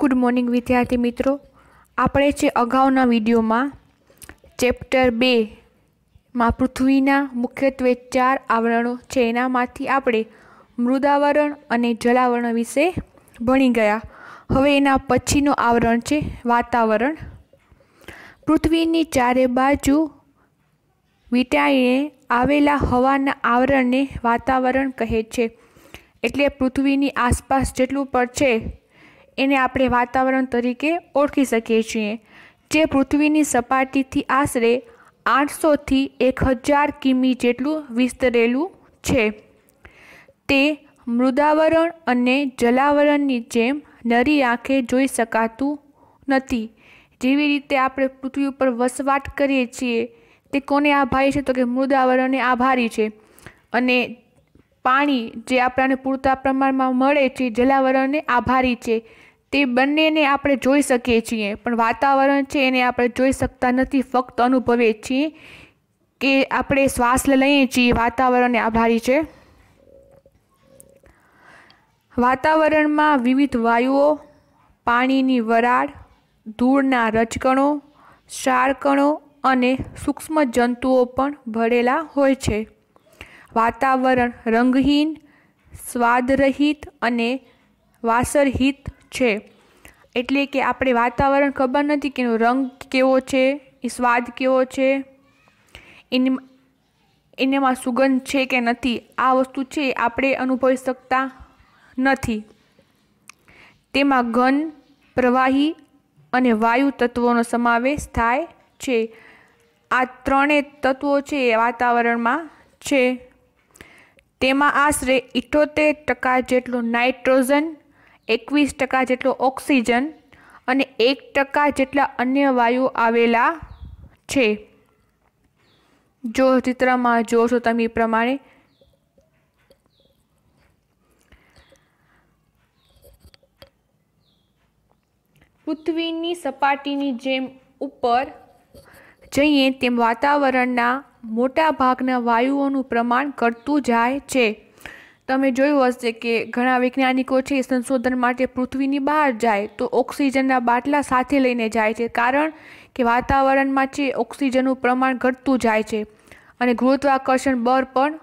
good morning વિદ્યાર્થી મિત્રો આપણે જે અગાઉના વિડીયોમાં ચેપ્ટર બેમાં પૃથ્વીના મુખ્યત્વે ચાર આવરણો છે એનામાંથી આપણે મૃદાવરણ અને જલાવરણ વિશે ભણી ગયા હવે એના પછીનું આવરણ છે વાતાવરણ પૃથ્વીની ચારે બાજુ વીંટાઈને આવેલા હવાના આવરણને વાતાવરણ કહે છે એટલે પૃથ્વીની આસપાસ જેટલું પણ છે એને આપણે વાતાવરણ તરીકે ઓળખી શકીએ છીએ જે પૃથ્વીની સપાટીથી આશરે આઠસોથી એક હજાર કિમી જેટલું વિસ્તરેલું છે તે મૃદાવરણ અને જલાવરણની જેમ નરી આંખે જોઈ શકાતું નથી જેવી રીતે આપણે પૃથ્વી ઉપર વસવાટ કરીએ છીએ તે કોને આભારી છે તો કે મૃદાવરણને આભારી છે અને પાણી જે આપણાને પૂરતા પ્રમાણમાં મળે છે જલાવરણને આભારી છે તે બંનેને આપણે જોઈ શકીએ છીએ પણ વાતાવરણ છે એને આપણે જોઈ શકતા નથી ફક્ત અનુભવીએ છીએ કે આપણે શ્વાસ લઈએ છીએ વાતાવરણને આભારી છે વાતાવરણમાં વિવિધ વાયુઓ પાણીની વરાળ ધૂળના રજકણો ક્ષારકણો અને સૂક્ષ્મ જંતુઓ પણ ભરેલા હોય છે વાતાવરણ રંગહીન સ્વાદરહિત અને વાસરહિત છે એટલે કે આપણે વાતાવરણ ખબર નથી કે એનો રંગ કેવો છે એ સ્વાદ કેવો છે એની એનામાં સુગંધ છે કે નથી આ વસ્તુ છે આપણે અનુભવી શકતા નથી તેમાં ઘન પ્રવાહી અને વાયુ તત્વોનો સમાવેશ થાય છે આ ત્રણેય તત્વો છે એ વાતાવરણમાં છે તેમાં આશરે ઇઠોતેર ટકા જેટલો નાઇટ્રોજન એકવીસ ટકા જેટલો ઓક્સિજન અને એક ટકા જેટલા અન્ય વાયુ આવેલા છે જો ચિત્રમાં જોશો તમે પ્રમાણે પૃથ્વીની સપાટીની જેમ ઉપર જઈએ તેમ વાતાવરણના મોટા ભાગના વાયુઓનું પ્રમાણ ઘટતું જાય છે તમે જોયું હશે કે ઘણા વૈજ્ઞાનિકો છે સંશોધન માટે પૃથ્વીની બહાર જાય તો ઓક્સિજનના બાટલા સાથે લઈને જાય છે કારણ કે વાતાવરણમાં છે ઓક્સિજનનું પ્રમાણ ઘટતું જાય છે અને ગુરુત્વાકર્ષણ બળ પણ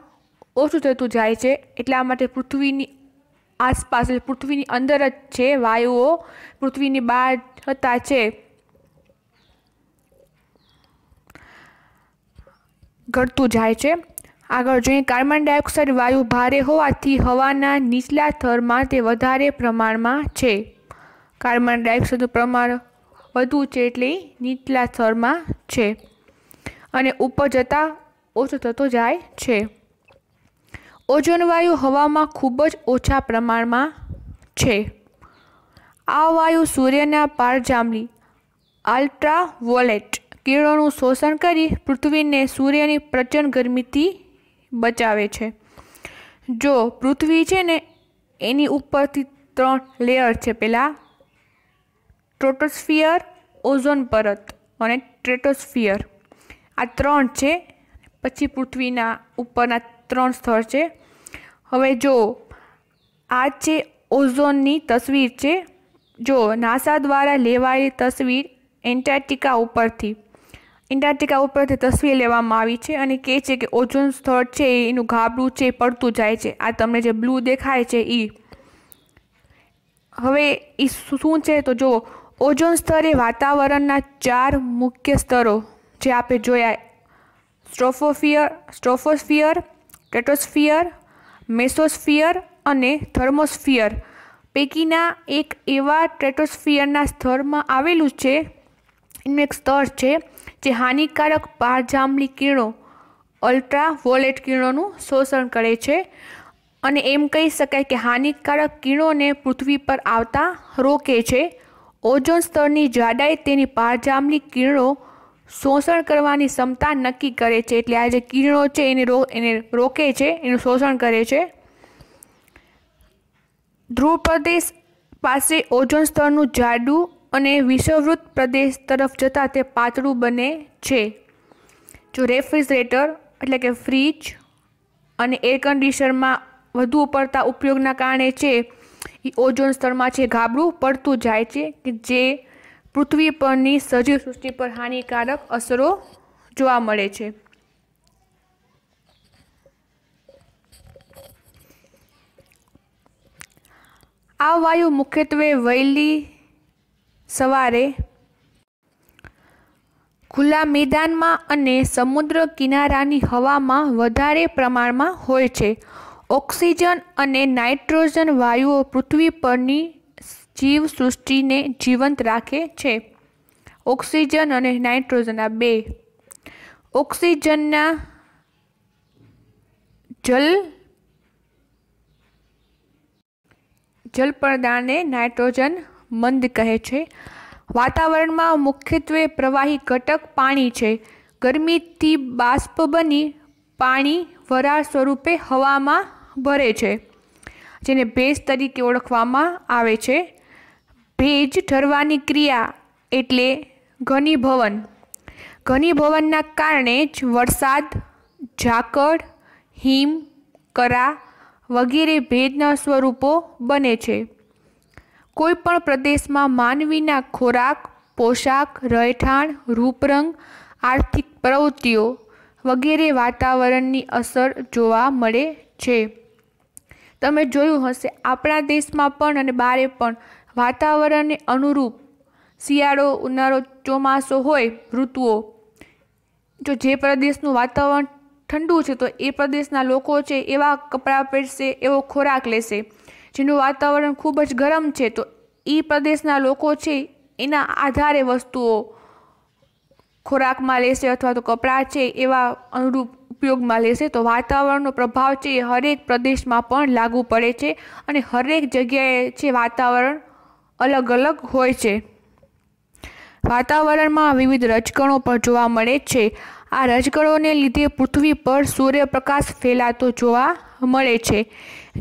ઓછું થતું જાય છે એટલા માટે પૃથ્વીની આસપાસ પૃથ્વીની અંદર જ છે વાયુઓ પૃથ્વીની બહાર હતા છે ઘટતું જાય છે આગળ જોઈએ કાર્બન ડાયોક્સાઇડ વાયુ ભારે હોવાથી હવાના નીચલા થરમાં તે વધારે પ્રમાણમાં છે કાર્બન ડાયોક્સાઇડનું પ્રમાણ વધુ છે એટલે નીચલા થરમાં છે અને ઉપર જતાં ઓછો થતો જાય છે ઓઝોન વાયુ હવામાં ખૂબ જ ઓછા પ્રમાણમાં છે આ વાયુ સૂર્યના પારજામલી અલ્ટ્રાવોલેટ કિરણોનું શોષણ કરી પૃથ્વીને સૂર્યની પ્રચંડ ગરમીથી બચાવે છે જો પૃથ્વી છે ને એની ઉપરથી ત્રણ લેયર છે પહેલાં ટ્રોટોસ્ફિયર ઓઝોન પરત અને ટ્રેટોસ્ફિયર આ ત્રણ છે પછી પૃથ્વીના ઉપરના ત્રણ સ્થળ છે હવે જો આ છે ઓઝોનની તસવીર છે જો નાસા દ્વારા લેવાયેલી તસવીર એન્ટાર્ટિકા ઉપરથી એન્ટાર્ટિકા ઉપરથી તસવીર લેવામાં આવી છે અને કહે છે કે ઓઝોન સ્થળ છે એનું ગાબડું છે પડતું જાય છે આ તમને જે બ્લુ દેખાય છે એ હવે એ શું છે તો જો ઓઝોન સ્તરે વાતાવરણના ચાર મુખ્ય સ્તરો જે આપણે જોયા સ્ટ્રોફોફિયર સ્ટ્રોફોસ્ફિયર ટેટોસ્ફિયર મેસોસ્ફિયર અને થર્મોસ્ફિયર પૈકીના એક એવા ટ્રેટોસ્ફિયરના સ્તરમાં આવેલું છે એનું એક સ્તર છે જે હાનિકારક પારજામલી કિરણો અલ્ટ્રાવોલેટ કિરણોનું શોષણ કરે છે અને એમ કહી શકાય કે હાનિકારક કિરણોને પૃથ્વી પર આવતા રોકે છે ઓઝોન સ્તરની જાડાઈ તેની પારજામલી કિરણો શોષણ કરવાની ક્ષમતા નક્કી કરે છે એટલે આ જે કિરણો છે એને રો એને રોકે છે એનું શોષણ કરે છે ધ્રુવ પ્રદેશ પાસે ઓઝોન સ્તરનું જાડું અને વિષવૃત પ્રદેશ તરફ જતાં તે પાતળું બને છે જો રેફ્રિજરેટર એટલે કે ફ્રીજ અને એર કન્ડિશનમાં વધુ પડતા ઉપયોગના કારણે છે એ ઓઝોન સ્તરમાં છે ગાબડું પડતું જાય છે કે જે પૃથ્વી પરની સજીવ સૃષ્ટિ પર હાનિકારક અસરો જોવા મળે છે આ વાયુ મુખ્યત્વે વૈલી સવારે ખુલ્લા મેદાનમાં અને સમુદ્ર કિનારાની હવામાં વધારે પ્રમાણમાં હોય છે ઓક્સિજન અને નાઇટ્રોજન વાયુઓ પૃથ્વી પરની જીવસૃષ્ટિને જીવંત રાખે છે ઓક્સિજન અને નાઇટ્રોજન આ બે ઓક્સિજનના જલ જલ નાઇટ્રોજન મંદ કહે છે વાતાવરણમાં મુખ્યત્વે પ્રવાહી ઘટક પાણી છે ગરમીથી બાષ્પ બની પાણી વરાળ સ્વરૂપે હવામાં ભરે છે જેને ભેજ તરીકે ઓળખવામાં આવે છે ભેજ ઠરવાની ક્રિયા એટલે ઘનીભવન ઘનીભવનના કારણે જ વરસાદ ઝાકળ હિમ કરા વગેરે ભેજના સ્વરૂપો બને છે કોઈ પણ પ્રદેશમાં માનવીના ખોરાક પોશાક રહેઠાણ રૂપરંગ આર્થિક પ્રવૃત્તિઓ વગેરે વાતાવરણની અસર જોવા મળે છે તમે જોયું હશે આપણા દેશમાં પણ અને બારે પણ વાતાવરણને અનુરૂપ શિયાળો ઉનાળો ચોમાસો હોય ઋતુઓ જો જે પ્રદેશનું વાતાવરણ ઠંડુ છે તો એ પ્રદેશના લોકો છે એવા કપડાં પહેરશે એવો ખોરાક લેશે જેનું વાતાવરણ ખૂબ જ ગરમ છે તો એ પ્રદેશના લોકો છે એના આધારે વસ્તુઓ ખોરાકમાં લેશે અથવા તો કપડાં છે એવા અનુરૂપ ઉપયોગમાં લેશે તો વાતાવરણનો પ્રભાવ છે એ હરેક પ્રદેશમાં પણ લાગુ પડે છે અને હરેક જગ્યાએ છે વાતાવરણ અલગ અલગ હોય છે વાતાવરણમાં વિવિધ રજકણો પણ જોવા મળે છે આ રજકણોને લીધે પૃથ્વી પર સૂર્યપ્રકાશ ફેલાતો જોવા મળે છે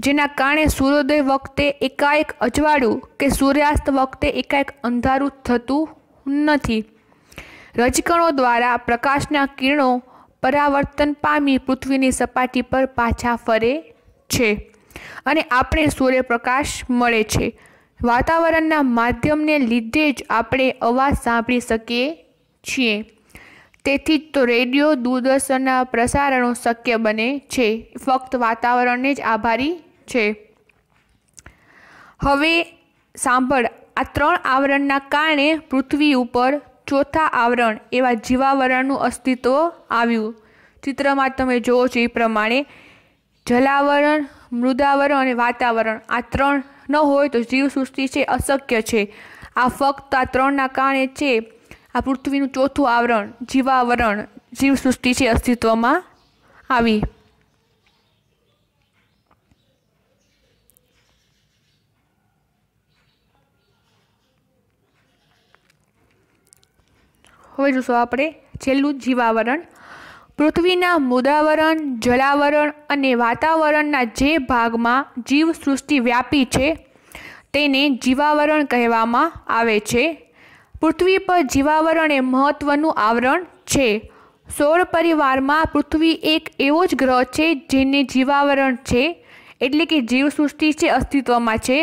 જેના કારણે સૂર્યોદય વખતે એકાએક અજવાળું કે સૂર્યાસ્ત વખતે એકાએક અંધારું થતું નથી રજકણો દ્વારા પ્રકાશના કિરણો પરાવર્તન પામી પૃથ્વીની સપાટી પર પાછા ફરે છે અને આપણે સૂર્યપ્રકાશ મળે છે વાતાવરણના માધ્યમને લીધે જ આપણે અવાજ સાંભળી શકીએ છીએ તેથી જ તો રેડિયો દૂરદર્શનના પ્રસારણો શક્ય બને છે ફક્ત વાતાવરણને જ આભારી છે હવે સાંભળ આ ત્રણ આવરણના કારણે પૃથ્વી ઉપર ચોથા આવરણ એવા જીવાવરણનું અસ્તિત્વ આવ્યું ચિત્રમાં તમે જુઓ છો એ પ્રમાણે જલાવરણ મૃદાવરણ અને વાતાવરણ આ ત્રણ ન હોય તો જીવસૃષ્ટિ છે અશક્ય છે આ ફક્ત આ ત્રણના કારણે છે આ પૃથ્વીનું ચોથું આવરણ જીવાવરણ જીવસૃષ્ટિ છે અસ્તિત્વમાં આવી હવે જોશું આપણે છેલ્લું જીવાવરણ પૃથ્વીના મુદાવરણ જલાવરણ અને વાતાવરણના જે ભાગમાં જીવસૃષ્ટિ વ્યાપી છે તેને જીવાવરણ કહેવામાં આવે છે પૃથ્વી પર જીવાવરણ એ મહત્ત્વનું આવરણ છે સૌર પરિવારમાં પૃથ્વી એક એવો જ ગ્રહ છે જેને જીવાવરણ છે એટલે કે જીવસૃષ્ટિ છે અસ્તિત્વમાં છે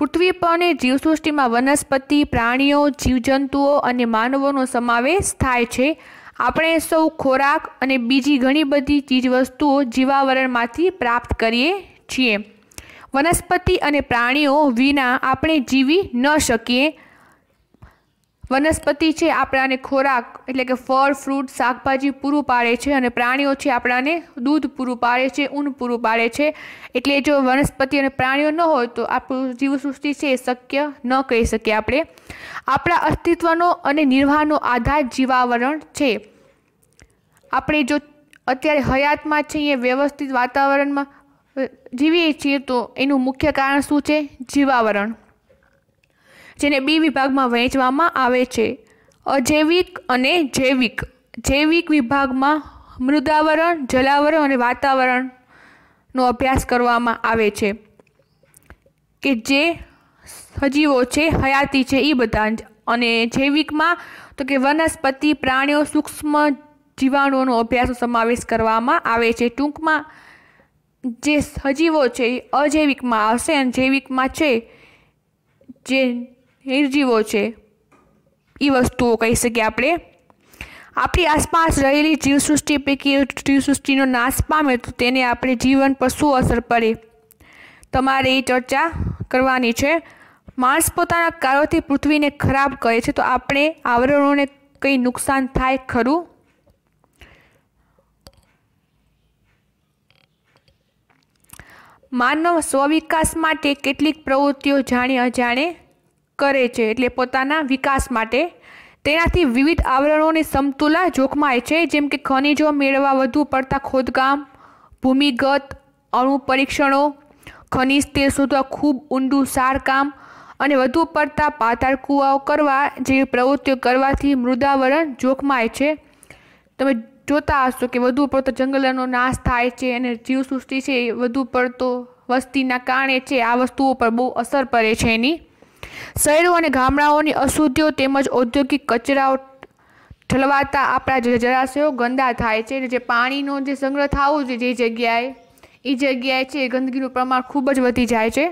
પૃથ્વી પર અને જીવસૃષ્ટિમાં વનસ્પતિ પ્રાણીઓ જીવજંતુઓ અને માનવોનો સમાવેશ થાય છે આપણે સૌ ખોરાક અને બીજી ઘણી બધી ચીજવસ્તુઓ જીવાવરણમાંથી પ્રાપ્ત કરીએ છીએ વનસ્પતિ અને પ્રાણીઓ વિના આપણે જીવી ન શકીએ વનસ્પતિ છે આપણાને ખોરાક એટલે કે ફળ ફ્રૂટ શાકભાજી પૂરું પાડે છે અને પ્રાણીઓ છે આપણાને દૂધ પૂરું પાડે છે ઊન પૂરું પાડે છે એટલે જો વનસ્પતિ અને પ્રાણીઓ ન હોય તો આપણું જીવસૃષ્ટિ છે એ શક્ય ન કહી શકીએ આપણે આપણા અસ્તિત્વનો અને નિર્વાહનો આધાર જીવાવરણ છે આપણે જો અત્યારે હયાતમાં છીએ વ્યવસ્થિત વાતાવરણમાં જીવીએ છીએ તો એનું મુખ્ય કારણ શું છે જીવાવરણ જેને બી વિભાગમાં વહેંચવામાં આવે છે અજૈવિક અને જૈવિક જૈવિક વિભાગમાં મૃદાવરણ જલાવરણ અને વાતાવરણનો અભ્યાસ કરવામાં આવે છે કે જે સજીવો છે હયાતી છે એ બધા અને જૈવિકમાં તો કે વનસ્પતિ પ્રાણીઓ સૂક્ષ્મ જીવાણુઓનો અભ્યાસનો સમાવેશ કરવામાં આવે છે ટૂંકમાં જે સજીવો છે એ અજૈવિકમાં આવશે અને જૈવિકમાં છે જે નિર્જીવો છે એ વસ્તુઓ કહી શકીએ આપણે આપણી આસપાસ રહેલી જીવસૃષ્ટિ પૈકી જીવસૃષ્ટિનો નાશ પામે તો તેને આપણે જીવન પર શું અસર પડે તમારે એ ચર્ચા કરવાની છે માણસ પોતાના કારોથી પૃથ્વીને ખરાબ કરે છે તો આપણે આવરણોને કંઈ નુકસાન થાય ખરું માનવ સ્વવિકાસ માટે કેટલીક પ્રવૃત્તિઓ જાણે અજાણે કરે છે એટલે પોતાના વિકાસ માટે તેનાથી વિવિધ આવરણોની સમતુલા જોખમાય છે જેમ કે ખનિજો મેળવવા વધુ પડતા ખોદકામ ભૂમિગત અણુ પરીક્ષણો ખનિજ તેલ શોધવા ખૂબ ઊંડું સારકામ અને વધુ પડતા પાતાળ કૂવાઓ કરવા જેવી પ્રવૃત્તિઓ કરવાથી મૃદાવરણ જોખમાય છે તમે જોતા હશો કે વધુ પડતો જંગલોનો નાશ થાય છે અને જીવસૃષ્ટિ છે એ વધુ પડતો વસ્તીના કારણે છે આ વસ્તુઓ પર બહુ અસર પડે છે એની શહેરો અને ગામડાઓની અશુદ્ધિઓ તેમજ ઔદ્યોગિક કચરાઓ ઠલવાતા આપણા જળાશયો ગંદા થાય છે જે પાણીનો જે સંગ્રહ થવો જોઈએ જે જગ્યાએ એ જગ્યાએ છે એ ગંદકીનું પ્રમાણ ખૂબ જ વધી જાય છે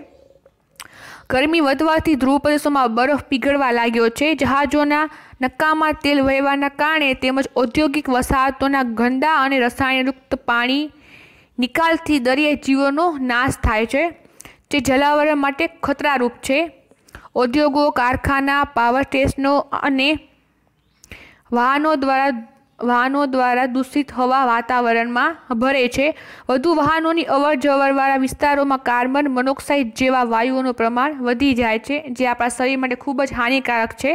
ગરમી વધવાથી ધ્રુવ પ્રદેશોમાં બરફ પીગળવા લાગ્યો છે જહાજોના નક્કામાં તેલ વહેવાના કારણે તેમજ ઔદ્યોગિક વસાહતોના ગંદા અને રસાયણયુક્ત પાણી નિકાલથી દરિયાઈ જીવોનો નાશ થાય છે જે જલાવરણ માટે ખતરારૂપ છે ઉદ્યોગો કારખાના પાવર સ્ટેશનો અને વાહનો દ્વારા વાહનો દ્વારા દૂષિત હવા વાતાવરણમાં ભરે છે વધુ વાહનોની અવર જવરવાળા વિસ્તારોમાં કાર્બન મોનોક્સાઇડ જેવા વાયુઓનું પ્રમાણ વધી જાય છે જે આપણા શરીર માટે ખૂબ જ હાનિકારક છે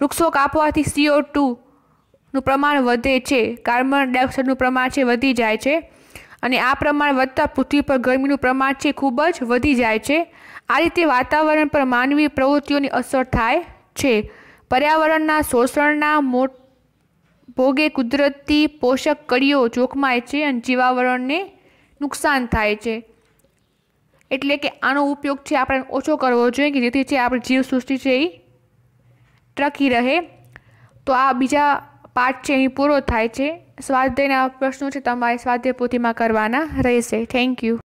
વૃક્ષો કાપવાથી સીઓ ટુનું પ્રમાણ વધે છે કાર્બન ડાયોક્સાઇડનું પ્રમાણ છે વધી જાય છે અને આ પ્રમાણ વધતાં પૃથ્વી પર ગરમીનું પ્રમાણ છે ખૂબ જ વધી જાય છે આ રીતે વાતાવરણ પર માનવી પ્રવૃત્તિઓની અસર થાય છે પર્યાવરણના શોષણના મોટ ભોગે કુદરતી પોષક કડીઓ જોખમાય છે અને જીવાવરણને નુકસાન થાય છે એટલે કે આનો ઉપયોગ છે આપણે ઓછો કરવો જોઈએ કે જેથી છે આપણી જીવસૃષ્ટિ છે એ ટકી રહે તો આ બીજા પાઠ છે અહીં પૂરો થાય છે સ્વાધ્યાયના પ્રશ્નો છે તમારે સ્વાધ્યાય પોથીમાં કરવાના રહેશે થેન્ક યુ